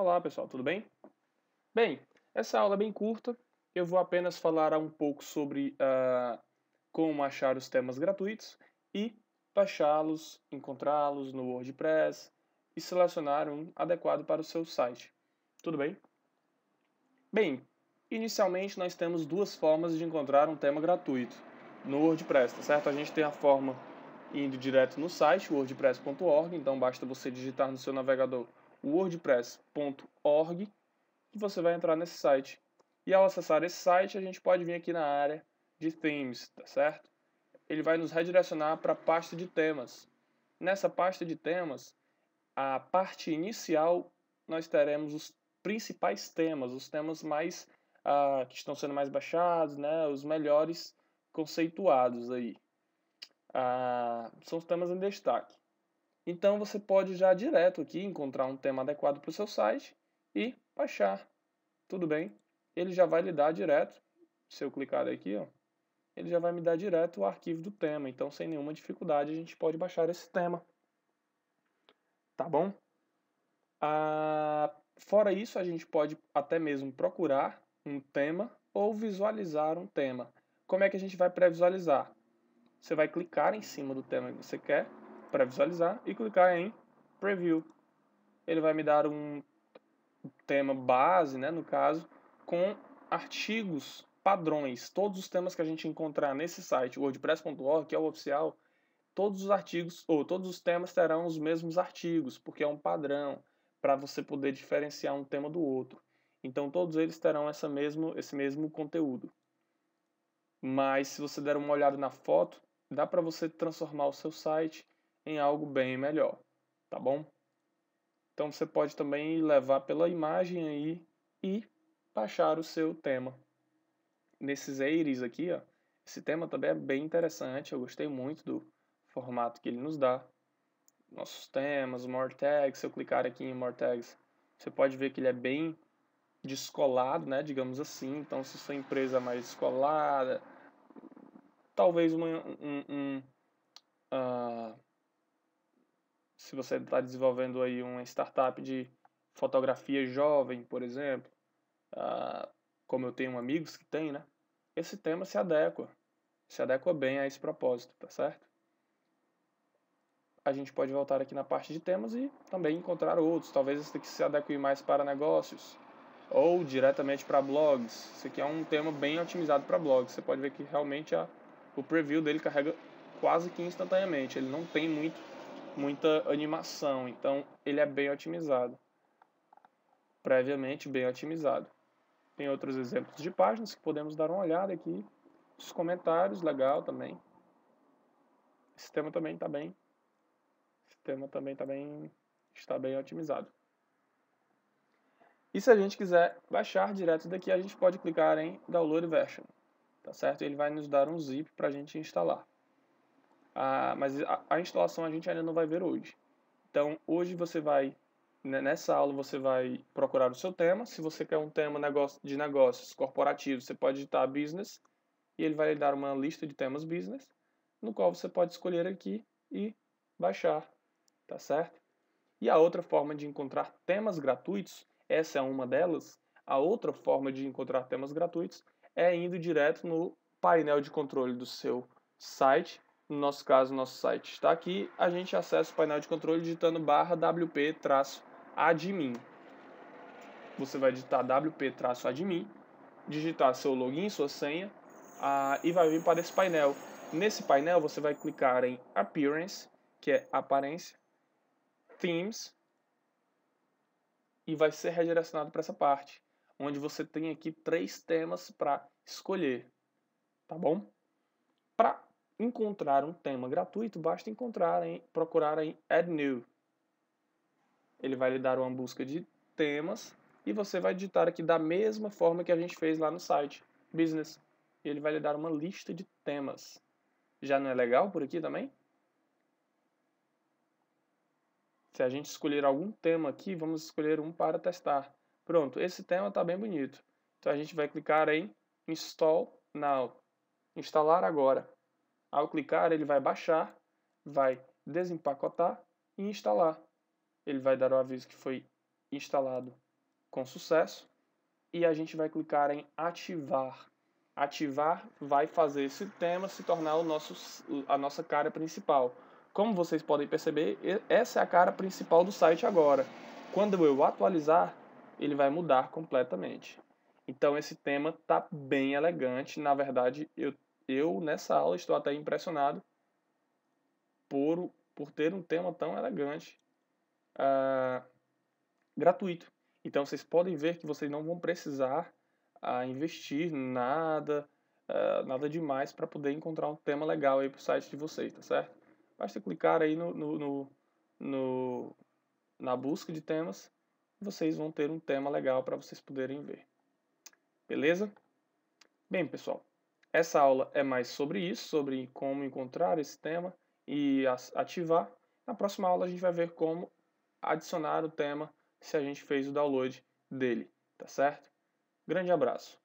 Olá pessoal, tudo bem? Bem, essa aula é bem curta, eu vou apenas falar um pouco sobre uh, como achar os temas gratuitos e baixá-los, encontrá-los no WordPress e selecionar um adequado para o seu site. Tudo bem? Bem, inicialmente nós temos duas formas de encontrar um tema gratuito no WordPress, tá certo? A gente tem a forma indo direto no site wordpress.org, então basta você digitar no seu navegador wordpress.org, que você vai entrar nesse site. E ao acessar esse site, a gente pode vir aqui na área de themes, tá certo? Ele vai nos redirecionar para a pasta de temas. Nessa pasta de temas, a parte inicial nós teremos os principais temas, os temas mais ah, que estão sendo mais baixados, né, os melhores conceituados aí. Ah, são os temas em destaque. Então você pode já direto aqui encontrar um tema adequado para o seu site e baixar. Tudo bem? Ele já vai lhe dar direto, se eu clicar aqui, ó, ele já vai me dar direto o arquivo do tema. Então, sem nenhuma dificuldade, a gente pode baixar esse tema. Tá bom? Ah, fora isso, a gente pode até mesmo procurar um tema ou visualizar um tema. Como é que a gente vai pré-visualizar? Você vai clicar em cima do tema que você quer para visualizar e clicar em Preview. Ele vai me dar um tema base, né, no caso, com artigos padrões. Todos os temas que a gente encontrar nesse site, wordpress.org, que é o oficial, todos os artigos ou todos os temas terão os mesmos artigos, porque é um padrão para você poder diferenciar um tema do outro. Então todos eles terão essa mesmo, esse mesmo conteúdo. Mas se você der uma olhada na foto, dá para você transformar o seu site em algo bem melhor, tá bom? Então você pode também levar pela imagem aí e baixar o seu tema. Nesses aires aqui, ó, esse tema também é bem interessante, eu gostei muito do formato que ele nos dá. Nossos temas, more tags, se eu clicar aqui em more tags, você pode ver que ele é bem descolado, né, digamos assim. Então, se sua empresa é mais descolada, talvez uma, um, um, uh, se você está desenvolvendo aí uma startup de fotografia jovem, por exemplo, ah, como eu tenho amigos que têm, né? Esse tema se adequa, se adequa bem a esse propósito, tá certo? A gente pode voltar aqui na parte de temas e também encontrar outros. Talvez esse daqui se adeque mais para negócios ou diretamente para blogs. Esse aqui é um tema bem otimizado para blogs. Você pode ver que realmente a, o preview dele carrega quase que instantaneamente. Ele não tem muito muita animação, então ele é bem otimizado. Previamente bem otimizado. Tem outros exemplos de páginas que podemos dar uma olhada aqui. Os comentários, legal também. O sistema também está bem. O sistema também está bem, está bem otimizado. E se a gente quiser baixar direto daqui, a gente pode clicar em Download Version, tá certo? Ele vai nos dar um zip para a gente instalar. Ah, mas a, a, instalação a gente ainda não vai ver hoje. Então, hoje você vai, né, nessa aula, você vai procurar o seu tema. Se você quer um tema negócio, de negócios corporativos, você pode digitar business e ele vai lhe dar uma lista de temas business, no qual você pode escolher aqui e baixar, tá certo? E a outra forma de encontrar temas gratuitos, essa é uma delas. A outra forma de encontrar temas gratuitos é indo direto no painel de controle do seu site no nosso caso, nosso site está aqui, a gente acessa o painel de controle digitando barra wp-admin. Você vai digitar wp-admin, digitar seu login, sua senha, ah, e vai vir para esse painel. Nesse painel, você vai clicar em Appearance, que é aparência, Themes, e vai ser redirecionado para essa parte, onde você tem aqui três temas para escolher, tá bom? encontrar um tema gratuito, basta encontrar em, procurar em Add New. Ele vai lhe dar uma busca de temas e você vai digitar aqui da mesma forma que a gente fez lá no site Business. E ele vai lhe dar uma lista de temas. Já não é legal por aqui também? Se a gente escolher algum tema aqui, vamos escolher um para testar. Pronto, esse tema está bem bonito. Então a gente vai clicar em Install Now. Instalar agora. Ao clicar, ele vai baixar, vai desempacotar e instalar. Ele vai dar o aviso que foi instalado com sucesso e a gente vai clicar em ativar. Ativar vai fazer esse tema se tornar o nosso, a nossa cara principal. Como vocês podem perceber, essa é a cara principal do site agora. Quando eu atualizar, ele vai mudar completamente. Então esse tema tá bem elegante. Na verdade, eu eu nessa aula estou até impressionado por, por ter um tema tão elegante, uh, gratuito. Então vocês podem ver que vocês não vão precisar uh, investir nada, uh, nada demais para poder encontrar um tema legal aí para o site de vocês, tá certo? Basta clicar aí no, no, no, no na busca de temas, vocês vão ter um tema legal para vocês poderem ver. Beleza? Bem, pessoal, essa aula é mais sobre isso, sobre como encontrar esse tema e ativar. Na próxima aula a gente vai ver como adicionar o tema se a gente fez o download dele, tá certo? Grande abraço.